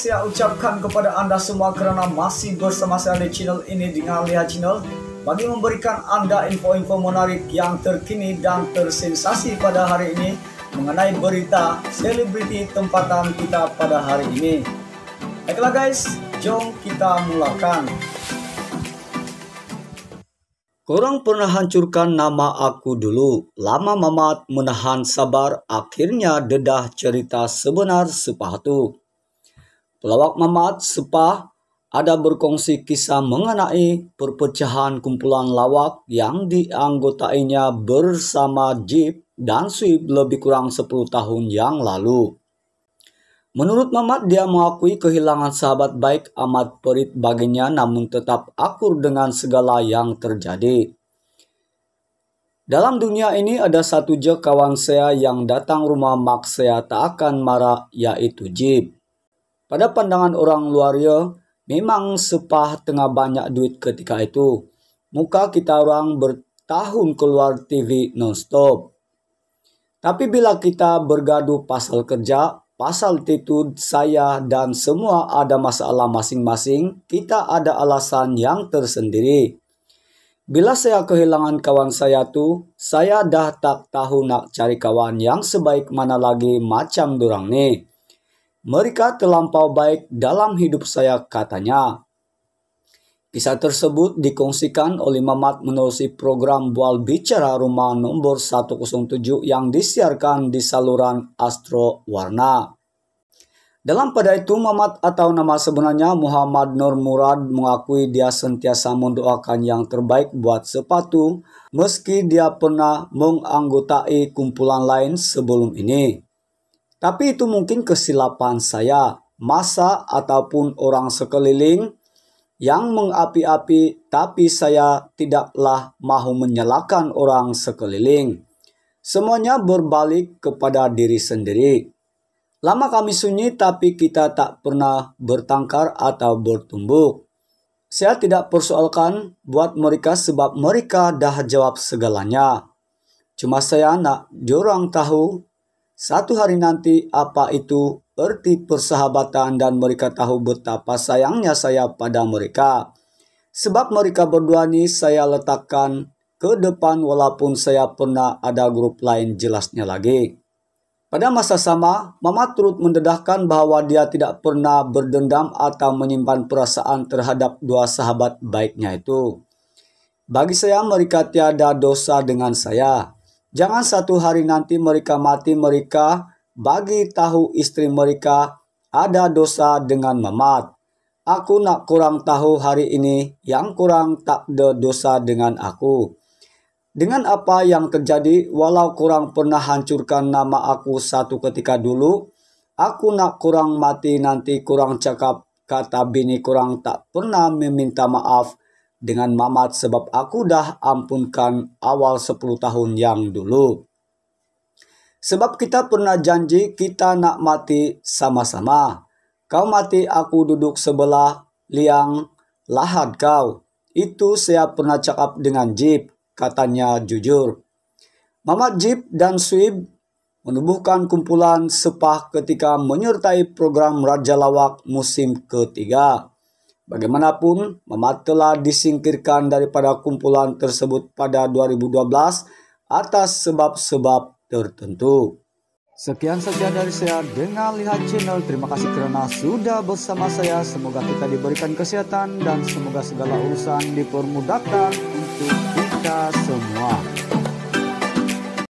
saya ucapkan kepada Anda semua karena masih bersama saya di channel ini dengan Lihat Channel bagi memberikan Anda info-info menarik yang terkini dan tersensasi pada hari ini mengenai berita selebriti tempatan kita pada hari ini. Baiklah guys, jom kita mulakan. Korang pernah hancurkan nama aku dulu. Lama mamat menahan sabar, akhirnya dedah cerita sebenar sepatu. Pelawak Mamat Sepah ada berkongsi kisah mengenai perpecahan kumpulan lawak yang dianggotainya bersama Jeep dan Swift lebih kurang 10 tahun yang lalu. Menurut Mamat, dia mengakui kehilangan sahabat baik amat perit baginya namun tetap akur dengan segala yang terjadi. Dalam dunia ini ada satu je kawan saya yang datang rumah Mak saya tak akan marah yaitu Jeep. Pada pandangan orang luar ya, memang sepah tengah banyak duit ketika itu. Muka kita orang bertahun keluar TV non-stop. Tapi bila kita bergaduh pasal kerja, pasal titut saya dan semua ada masalah masing-masing, kita ada alasan yang tersendiri. Bila saya kehilangan kawan saya tu, saya dah tak tahu nak cari kawan yang sebaik mana lagi macam durang nih. Mereka terlampau baik dalam hidup saya, katanya. Kisah tersebut dikongsikan oleh Mamat menerusi program Bual Bicara Rumah nomor 107 yang disiarkan di saluran Astro Warna. Dalam pada itu, Mamat atau nama sebenarnya Muhammad Nur Murad mengakui dia sentiasa mendoakan yang terbaik buat sepatu, meski dia pernah menganggotai kumpulan lain sebelum ini. Tapi itu mungkin kesilapan saya, masa ataupun orang sekeliling yang mengapi-api tapi saya tidaklah mahu menyalahkan orang sekeliling. Semuanya berbalik kepada diri sendiri. Lama kami sunyi tapi kita tak pernah bertangkar atau bertumbuk. Saya tidak persoalkan buat mereka sebab mereka dah jawab segalanya. Cuma saya nak jorang tahu satu hari nanti apa itu erti persahabatan dan mereka tahu betapa sayangnya saya pada mereka. Sebab mereka berdua ini saya letakkan ke depan walaupun saya pernah ada grup lain jelasnya lagi. Pada masa sama, Mama turut mendedahkan bahwa dia tidak pernah berdendam atau menyimpan perasaan terhadap dua sahabat baiknya itu. Bagi saya mereka tiada dosa dengan saya Jangan satu hari nanti mereka mati mereka bagi tahu istri mereka ada dosa dengan memat. Aku nak kurang tahu hari ini yang kurang tak ada dosa dengan aku. Dengan apa yang terjadi walau kurang pernah hancurkan nama aku satu ketika dulu, aku nak kurang mati nanti kurang cakap kata bini kurang tak pernah meminta maaf dengan mamat sebab aku dah ampunkan awal 10 tahun yang dulu. Sebab kita pernah janji kita nak mati sama-sama. Kau mati aku duduk sebelah liang lahat kau. Itu saya pernah cakap dengan Jip, katanya jujur. Mamat Jip dan Swib menubuhkan kumpulan sepah ketika menyertai program Raja Lawak musim ketiga. Bagaimanapun, Mamat telah disingkirkan daripada kumpulan tersebut pada 2012 atas sebab-sebab tertentu. Sekian saja dari saya dengan Lihat Channel. Terima kasih karena sudah bersama saya. Semoga kita diberikan kesehatan dan semoga segala urusan dipermudahkan untuk kita semua.